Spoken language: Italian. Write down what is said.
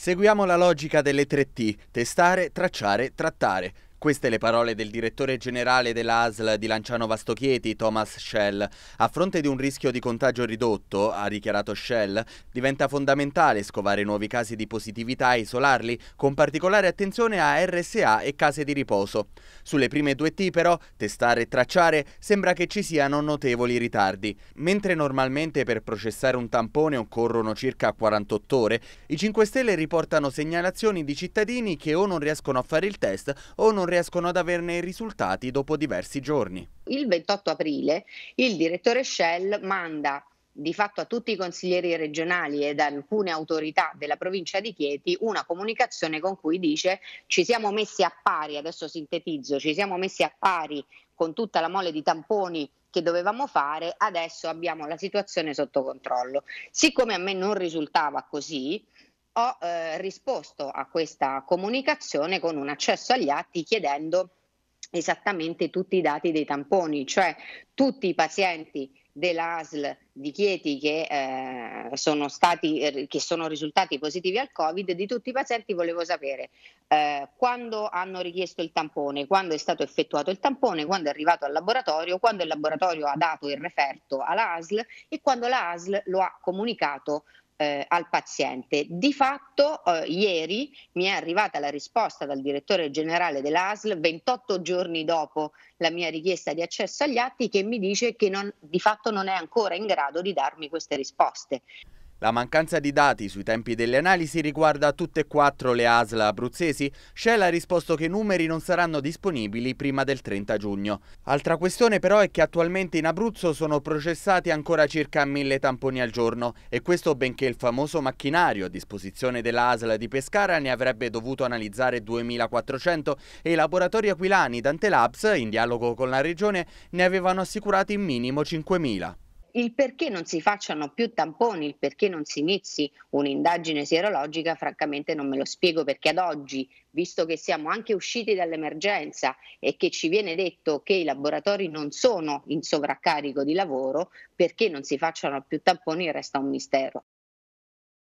Seguiamo la logica delle 3T, testare, tracciare, trattare. Queste le parole del direttore generale dell'ASL di Lanciano Vastochieti, Thomas Schell. A fronte di un rischio di contagio ridotto, ha dichiarato Schell, diventa fondamentale scovare nuovi casi di positività e isolarli, con particolare attenzione a RSA e case di riposo. Sulle prime due T però, testare e tracciare, sembra che ci siano notevoli ritardi. Mentre normalmente per processare un tampone occorrono circa 48 ore, i 5 Stelle riportano segnalazioni di cittadini che o non riescono a fare il test o non riescono ad averne i risultati dopo diversi giorni. Il 28 aprile il direttore Shell manda di fatto a tutti i consiglieri regionali ed alcune autorità della provincia di Chieti una comunicazione con cui dice ci siamo messi a pari, adesso sintetizzo, ci siamo messi a pari con tutta la mole di tamponi che dovevamo fare, adesso abbiamo la situazione sotto controllo. Siccome a me non risultava così, ho eh, risposto a questa comunicazione con un accesso agli atti chiedendo esattamente tutti i dati dei tamponi, cioè tutti i pazienti dell'ASL di Chieti che, eh, sono stati, eh, che sono risultati positivi al Covid, di tutti i pazienti volevo sapere eh, quando hanno richiesto il tampone, quando è stato effettuato il tampone, quando è arrivato al laboratorio, quando il laboratorio ha dato il referto alla ASL e quando la ASL lo ha comunicato eh, al paziente. Di fatto eh, ieri mi è arrivata la risposta dal direttore generale dell'ASL 28 giorni dopo la mia richiesta di accesso agli atti che mi dice che non, di fatto non è ancora in grado di darmi queste risposte. La mancanza di dati sui tempi delle analisi riguarda tutte e quattro le ASL abruzzesi. Shell ha risposto che i numeri non saranno disponibili prima del 30 giugno. Altra questione però è che attualmente in Abruzzo sono processati ancora circa 1000 tamponi al giorno e questo benché il famoso macchinario a disposizione della ASL di Pescara ne avrebbe dovuto analizzare 2400 e i laboratori aquilani Dante Labs, in dialogo con la regione, ne avevano assicurati in minimo 5000 il perché non si facciano più tamponi, il perché non si inizi un'indagine sierologica, francamente non me lo spiego perché ad oggi, visto che siamo anche usciti dall'emergenza e che ci viene detto che i laboratori non sono in sovraccarico di lavoro, perché non si facciano più tamponi resta un mistero.